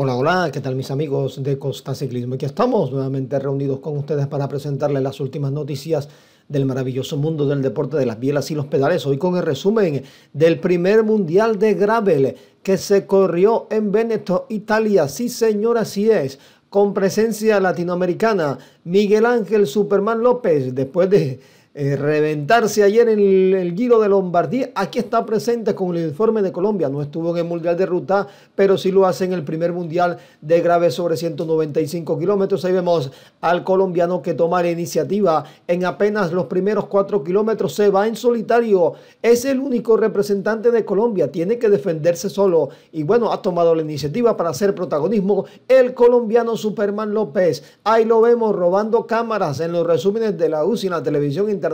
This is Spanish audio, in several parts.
Hola, hola, ¿qué tal mis amigos de Costa Ciclismo? Aquí estamos nuevamente reunidos con ustedes para presentarles las últimas noticias del maravilloso mundo del deporte de las bielas y los pedales. Hoy con el resumen del primer mundial de gravel que se corrió en Veneto, Italia. Sí, señor, así es. Con presencia latinoamericana, Miguel Ángel Superman López, después de eh, reventarse ayer en el, Giro de Lombardía. Aquí está presente con el informe de Colombia. No estuvo en el Mundial de Ruta, pero sí lo hace en el primer Mundial de Grave sobre 195 kilómetros. Ahí vemos al colombiano que toma la iniciativa en apenas los primeros 4 kilómetros. Se va en solitario. Es el único representante de Colombia. Tiene que defenderse solo. Y bueno, ha tomado la iniciativa para hacer protagonismo el colombiano Superman López. Ahí lo vemos robando cámaras en los resúmenes de la UCI en la televisión internacional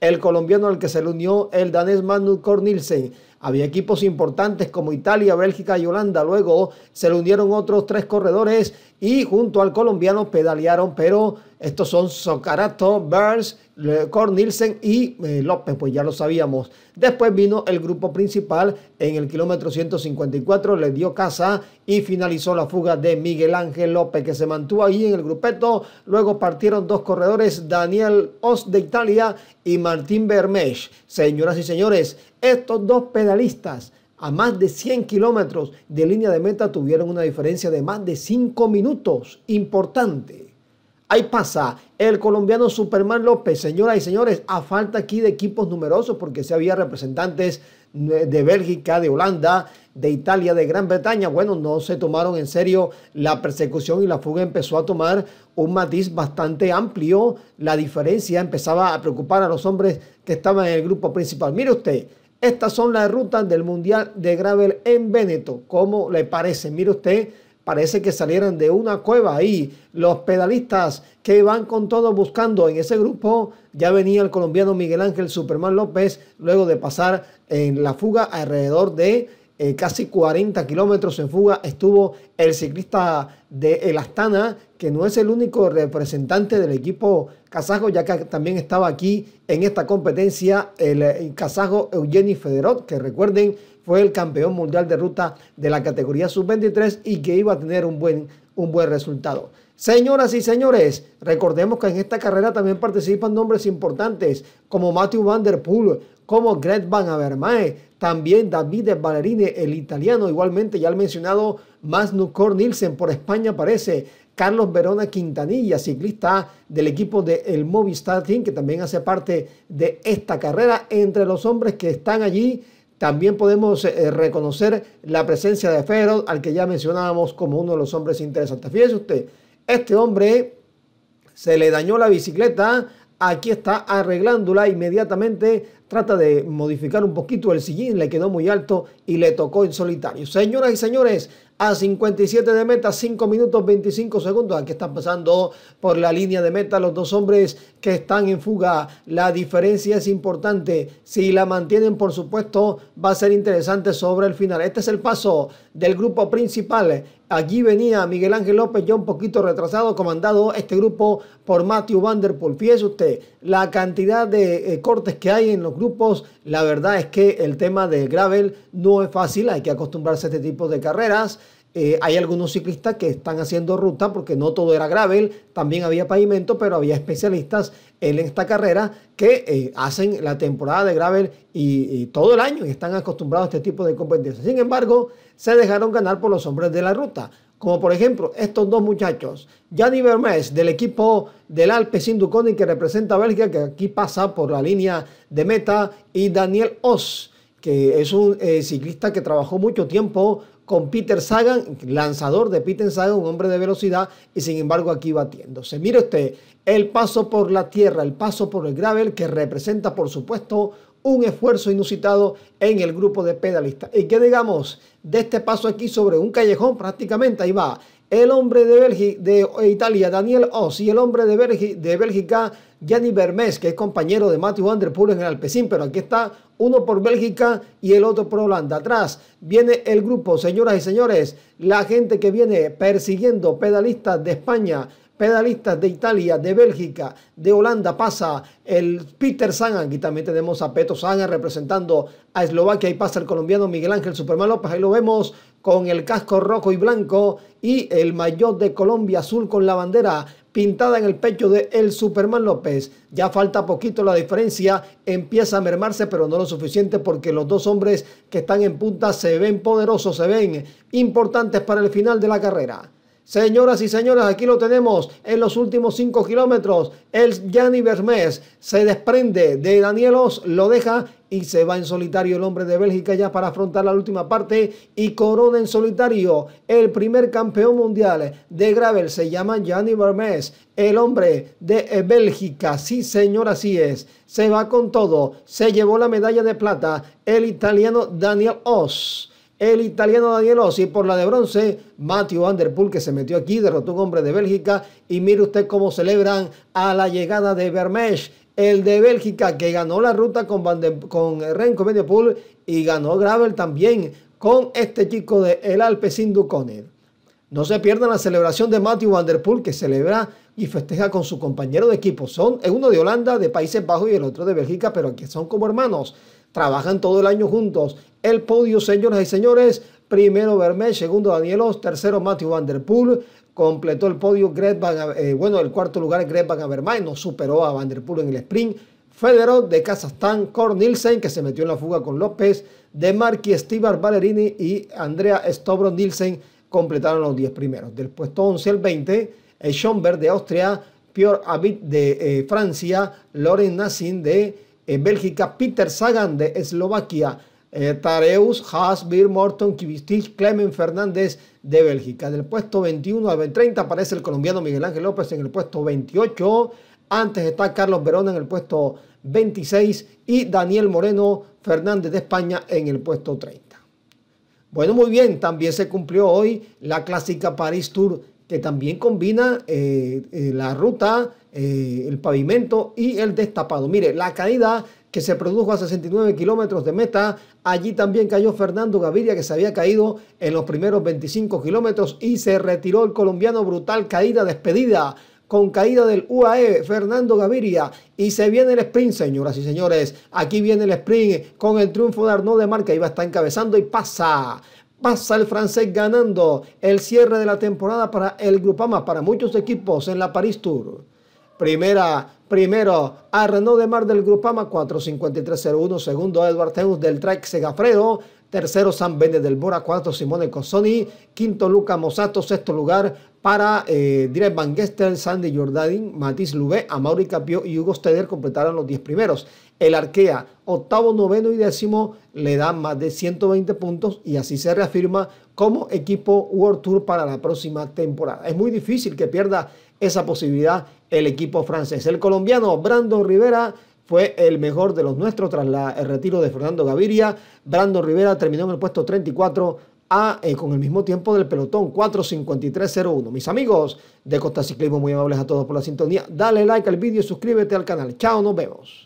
el colombiano al que se le unió el danés Manu Kornilse. Había equipos importantes como Italia, Bélgica y Holanda. Luego se le unieron otros tres corredores y junto al colombiano pedalearon, pero estos son Socarato, Burns, Cornilsen y eh, López, pues ya lo sabíamos. Después vino el grupo principal en el kilómetro 154, le dio casa y finalizó la fuga de Miguel Ángel López, que se mantuvo ahí en el grupeto. Luego partieron dos corredores, Daniel Os de Italia y Martín Bermesh. Señoras y señores, estos dos pedales a más de 100 kilómetros de línea de meta tuvieron una diferencia de más de 5 minutos. Importante. Ahí pasa el colombiano Superman López. Señoras y señores, a falta aquí de equipos numerosos porque se si había representantes de Bélgica, de Holanda, de Italia, de Gran Bretaña. Bueno, no se tomaron en serio la persecución y la fuga empezó a tomar un matiz bastante amplio. La diferencia empezaba a preocupar a los hombres que estaban en el grupo principal. Mire usted, estas son las rutas del Mundial de Gravel en Veneto. ¿Cómo le parece? Mire usted, parece que salieran de una cueva ahí. Los pedalistas que van con todo buscando en ese grupo, ya venía el colombiano Miguel Ángel Superman López, luego de pasar en la fuga alrededor de eh, casi 40 kilómetros en fuga estuvo el ciclista de El Astana, que no es el único representante del equipo kazajo, ya que también estaba aquí en esta competencia el, eh, kazajo Eugeni Federot, que recuerden fue el campeón mundial de ruta de la categoría sub-23 y que iba a tener un buen, un buen resultado. Señoras y señores, recordemos que en esta carrera también participan nombres importantes como Matthew Van Der Poel, como Greg Van Avermaet, también Davide Ballerini, el italiano, igualmente ya el mencionado Magnus Nielsen por España aparece. Carlos Verona Quintanilla, ciclista del equipo de el Movistar Team, que también hace parte de esta carrera. Entre los hombres que están allí, también podemos eh, reconocer la presencia de Ferro, al que ya mencionábamos como uno de los hombres interesantes. Fíjese usted, este hombre se le dañó la bicicleta aquí está arreglándola inmediatamente, trata de modificar un poquito el sillín, le quedó muy alto y le tocó en solitario. Señoras y señores, a 57 de meta, 5 minutos 25 segundos. Aquí están pasando por la línea de meta los dos hombres que están en fuga. La diferencia es importante. Si la mantienen, por supuesto, va a ser interesante sobre el final. Este es el paso del grupo principal. Allí venía Miguel Ángel López ya un poquito retrasado, comandado este grupo por Matthew Vanderpool. Fíjese usted, la cantidad de eh, cortes que hay en los grupos, la verdad es que el tema del gravel no es fácil, hay que acostumbrarse a este tipo de carreras. Eh, hay algunos ciclistas que están haciendo ruta porque no todo era gravel, también había pavimento, pero había especialistas en esta carrera que eh, hacen la temporada de gravel y, todo el año y están acostumbrados a este tipo de competencias. Sin embargo, se dejaron ganar por los hombres de la ruta, como por ejemplo estos dos muchachos, Janny Vermes del equipo del Alpe Induconi que representa a Bélgica, que aquí pasa por la línea de meta, y Daniel Oss que es un eh, ciclista que trabajó mucho tiempo con Peter Sagan, lanzador de Peter Sagan, un hombre de velocidad, y sin embargo aquí batiéndose. Mire usted, el paso por la tierra, el paso por el gravel, que representa por supuesto un esfuerzo inusitado en el grupo de pedalistas. Y que digamos, de este paso aquí sobre un callejón prácticamente, ahí va, el hombre de, de eh, Italia, Daniel Oss, y el hombre de, Bélgica, de Gianni Bermes, que es compañero de Matthew Van Der en el Alpecin, pero aquí está uno por Bélgica y el otro por Holanda. Atrás viene el grupo, señoras y señores, la gente que viene persiguiendo pedalistas de España, pedalistas de Italia, de Bélgica, de Holanda pasa el Peter Sagan, y también tenemos a Peto Sagan representando a Eslovaquia, y pasa el colombiano Miguel Ángel Superman López, ahí lo vemos con el casco rojo y blanco y el maillot de Colombia azul con la bandera pintada en el pecho de el Superman López. Ya falta poquito la diferencia, empieza a mermarse, pero no lo suficiente porque los dos hombres que están en punta se ven poderosos, se ven importantes para el final de la carrera. Señoras y señores, aquí lo tenemos en los últimos 5 kilómetros. El Gianni Vermés se desprende de Daniel Danielos, lo deja y se va en solitario el hombre de Bélgica ya para afrontar la última parte y corona en solitario el primer campeón mundial de gravel se llama Gianni Vermes el hombre de Bélgica sí señor así es se va con todo se llevó la medalla de plata el italiano Daniel Oz. El italiano Daniel Ossi por la de bronce, Matthew Van Der Poel que se metió aquí, derrotó a un hombre de Bélgica y mire usted cómo celebran a la llegada de Vermesh el de Bélgica que ganó la ruta con, Van Der y ganó Gravel también con este chico de El Alpecin Duconer. No se pierdan la celebración de Matthew Van Der Poel que celebra y festeja con su compañero de equipo. Son uno de Holanda, de Países Bajos y el otro de Bélgica, pero aquí son como hermanos trabajan todo el año juntos. El podio, señoras y señores, primero Vermeer, segundo Danielos, tercero Matthew Van Der Poel, completó el podio Greg Van, eh, bueno, el cuarto lugar Greg Van Avermaet, no superó a Van Der Poel en el sprint. Federer de Kazajstán, Nielsen, que se metió en la fuga con López, de Marqui, steve Ballerini y Andrea Stobro Nielsen completaron los 10 primeros. Del puesto 11 al 20, eh, Schomberg de Austria, Pior Abid de eh, Francia, Loren Nassin de en Bélgica, Peter Sagan de Eslovaquia, eh, Tareus, Haas, Bir Morton, Kivistich, Clemen Fernández de Bélgica. Del puesto 21 al 30 aparece el colombiano Miguel Ángel López en el puesto 28. Antes está Carlos Verona en el puesto 26 y Daniel Moreno Fernández de España en el puesto 30. Bueno, muy bien, también se cumplió hoy la clásica Paris Tour que también combina eh, eh, la ruta eh, el pavimento y el destapado. Mire, la caída que se produjo a 69 kilómetros de meta. Allí también cayó Fernando Gaviria, que se había caído en los primeros 25 kilómetros y se retiró el colombiano. Brutal caída, despedida con caída del UAE, Fernando Gaviria. Y se viene el sprint, señoras y señores. Aquí viene el sprint con el triunfo de Arnaud de Marca. Iba a estar encabezando y pasa. Pasa el francés ganando el cierre de la temporada para el Grupama, para muchos equipos en la Paris Tour. Primera, primero, Arnaud de Mar del Grupama, 45301. Segundo, Edward Teus del Track Segafredo. Tercero, San Bende del Bora. Cuarto, Simone Cossoni. Quinto, Luca Mosato. Sexto lugar para eh, Direct Van Gestel, Sandy Jordadin, Matisse Lubé, Amaury Capio y Hugo Steder completaron los 10 primeros. El Arkea, octavo, noveno y décimo, le dan más de 120 puntos y así se reafirma como equipo World Tour para la próxima temporada. Es muy difícil que pierda esa posibilidad el equipo francés. El colombiano Brandon Rivera fue el mejor de los nuestros tras el retiro de Fernando Gaviria. Brandon Rivera terminó en el puesto 34 a, ah, eh, con el mismo tiempo del pelotón 4.53.01. Mis amigos de Costa Ciclismo, muy amables a todos por la sintonía. Dale like al vídeo, suscríbete al canal. Chao, nos vemos.